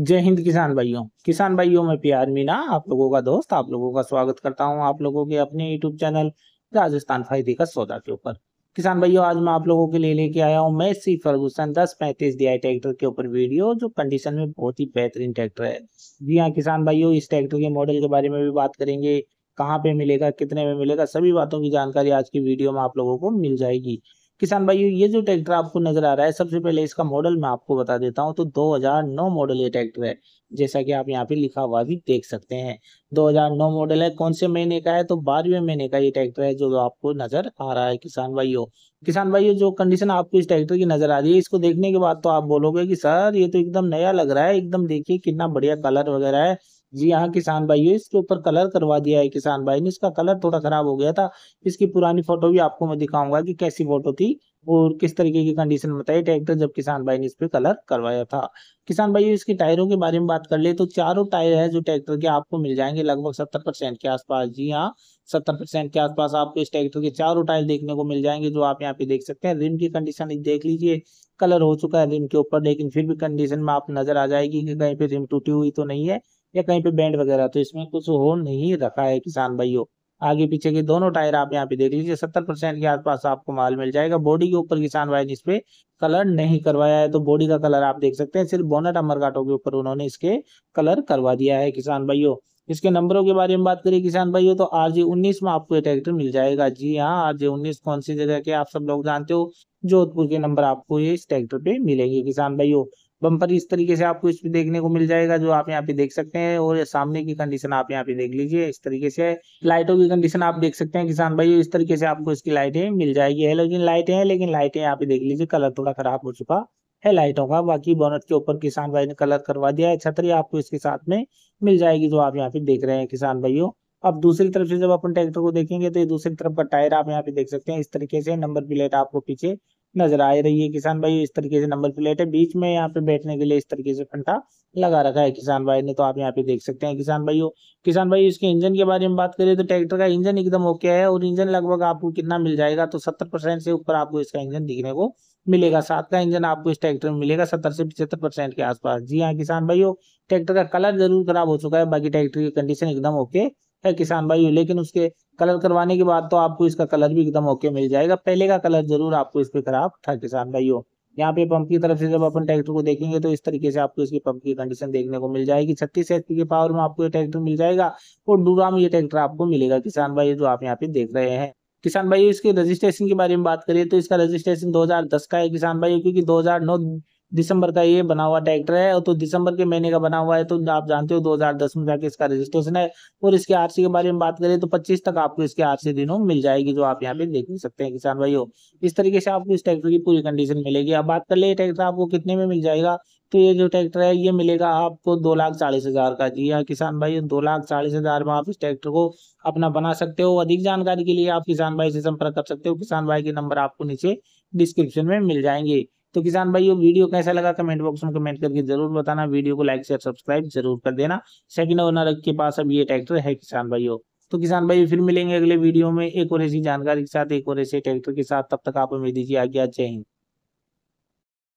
जय हिंद किसान भाइयों किसान भाइयों में प्यार मीना आप लोगों का दोस्त आप लोगों का स्वागत करता हूं आप लोगों के अपने यूट्यूब चैनल राजस्थान फायदे का सौदा के ऊपर किसान भाइयों आज मैं आप लोगों के लिए लेके आया हूं सी फर्गूसन दस पैंतीस डी ट्रैक्टर के ऊपर वीडियो जो कंडीशन में बहुत ही बेहतरीन ट्रैक्टर है जी हाँ किसान भाइयों इस ट्रैक्टर के मॉडल के बारे में भी बात करेंगे कहाँ पे मिलेगा कितने में मिलेगा सभी बातों की जानकारी आज की वीडियो में आप लोगों को मिल जाएगी किसान भाई ये जो ट्रैक्टर आपको नजर आ रहा है सबसे पहले इसका मॉडल मैं आपको बता देता हूँ तो 2009 मॉडल ये ट्रैक्टर है जैसा कि आप यहाँ पे लिखा हुआ भी देख सकते हैं 2009 मॉडल है कौन से महीने का है तो बारहवें महीने का ये ट्रैक्टर है जो आपको नजर आ रहा है किसान भाइयों किसान भाइयों जो कंडीशन आपको इस ट्रैक्टर की नजर आ रही है इसको देखने के बाद तो आप बोलोगे की सर ये तो एकदम नया लग रहा है एकदम देखिए कितना बढ़िया कलर वगैरह है जी हाँ किसान भाई है इसके ऊपर कलर करवा दिया है किसान भाई ने इसका कलर थोड़ा खराब हो गया था इसकी पुरानी फोटो भी आपको मैं दिखाऊंगा कि कैसी फोटो थी और किस तरीके की कंडीशन बताई ट्रैक्टर जब किसान भाई ने इस पर कलर करवाया था किसान भाई इसके टायरों के बारे में बात कर ले तो चारों टायर है जो ट्रैक्टर के आपको मिल जाएंगे लगभग सत्तर परसेंट के आसपास जी हाँ सत्तर परसेंट के आसपास आपको इस ट्रैक्टर के चारों टायर देखने को मिल जाएंगे जो आप यहाँ पे देख सकते हैं रिम की कंडीशन देख लीजिए कलर हो चुका है रिम के ऊपर लेकिन फिर भी कंडीशन में आप नजर आ जाएगी कि कहीं पे रिम टूटी हुई तो नहीं है या कहीं पे बैंड वगैरह तो इसमें कुछ हो नहीं रखा है किसान भाइयों आगे पीछे के दोनों टायर आप यहाँ पे देख लीजिए सत्तर परसेंट के आसपास आपको माल मिल जाएगा बॉडी के ऊपर किसान भाई ने इस कलर नहीं करवाया है तो बॉडी का कलर आप देख सकते हैं सिर्फ बोनट अमरकाटों के ऊपर उन्होंने इसके कलर करवा दिया है किसान भाइयों इसके नंबरों के बारे में बात करें किसान भाइयों तो आर जी उन्नीस में आपको ये ट्रैक्टर मिल जाएगा जी हाँ आर जी उन्नीस कौन सी जगह के आप सब लोग जानते हो जोधपुर के नंबर आपको ये इस ट्रैक्टर पे मिलेंगे किसान भाइयों बम्पर इस तरीके से आपको इसमें देखने को मिल जाएगा जो आप यहाँ पे देख सकते हैं और सामने की कंडीशन आप यहाँ पे देख लीजिए इस तरीके से लाइटों की कंडीशन आप देख सकते हैं किसान भाई इस तरीके से आपको इसकी लाइटें मिल जाएगी हेलोजिन लाइटें हैं लेकिन लाइटें यहाँ पे देख लीजिए कलर थोड़ा खराब हो चुका है लाइटों का बाकी बोनट के ऊपर किसान भाई ने कलर करवा दिया है छतरी आपको इसके साथ में मिल जाएगी जो आप यहाँ पे देख रहे हैं किसान भाइयों अब दूसरी तरफ से जब अपन ट्रैक्टर को देखेंगे तो ये दूसरी तरफ का टायर आप यहाँ पे देख सकते हैं इस तरीके से नंबर प्लेट आपको पीछे नजर आ रही है किसान भाई इस तरीके से नंबर प्लेट है बीच में यहाँ पे बैठने के लिए इस तरीके से फंटा लगा रखा है किसान भाई ने तो आप यहाँ पे देख सकते हैं किसान भाई किसान भाई इसके इंजन के बारे में बात करें तो ट्रैक्टर का इंजन एकदम ओके है और इंजन लगभग आपको कितना मिल जाएगा तो सत्तर परसेंट से ऊपर आपको इसका इंजन दिखने को मिलेगा साथ का इंजन आपको इस ट्रैक्टर में मिलेगा सत्तर से पिछहत्तर परसेंट के आसपास जी हाँ किसान भाई ट्रैक्टर का कलर जरूर खराब हो चुका है बाकी ट्रैक्टर की कंडीशन एकदम ओके है किसान भाई लेकिन उसके कलर करवाने के बाद तो आपको इसका कलर भी एकदम ओके मिल जाएगा पहले का कलर जरूर आपको इस पर खराब था किसान भाई हो यहाँ पे पंप की तरफ से जब अपन ट्रैक्टर को देखेंगे तो इस तरीके से आपको इसकी पंप की कंडीशन देखने को मिल जाएगी छत्तीस एच के पावर में आपको ये ट्रैक्टर मिल जाएगा और डूरा में ये ट्रैक्टर आपको मिलेगा किसान भाई जो आप यहाँ पे देख रहे हैं किसान भाई इसके रजिस्ट्रेशन के बारे में बात करिए तो इसका रजिस्ट्रेशन 2010 का है किसान भाई क्योंकि 2009 दिसंबर का ये बना हुआ ट्रैक्टर है तो दिसंबर के महीने का बना हुआ है तो आप जानते हो 2010 में जाके इसका रजिस्ट्रेशन है और इसके आरसी के बारे में बात करें तो 25 तक आपको इसके आरसी दिनों मिल जाएगी जो आप यहाँ पे देख सकते हैं किसान भाई हो इस तरीके से आपको इस ट्रैक्टर की पूरी कंडीशन मिलेगी अब बात कर ले ट्रैक्टर आपको कितने में मिल जाएगा तो ये जो ट्रैक्टर है ये मिलेगा आपको दो लाख चालीस हजार का जी हाँ किसान भाई दो लाख चालीस हजार में आप इस ट्रैक्टर को अपना बना सकते हो अधिक जानकारी के लिए आप किसान भाई से संपर्क कर सकते हो किसान भाई के नंबर आपको नीचे डिस्क्रिप्शन में मिल जाएंगे तो किसान ये वीडियो कैसा लगा कमेंट बॉक्स में कमेंट करके जरूर बताना वीडियो को लाइक शेयर सब्सक्राइब जरूर कर देना सेकंड ओनर के पास अब ये ट्रैक्टर है किसान भाइयों तो किसान भाई फिर मिलेंगे अगले वीडियो में एक और ऐसी जानकारी के साथ एक और ऐसे ट्रैक्टर के साथ तब तक आप उम्मीद दीजिए आज्ञा जय हिंद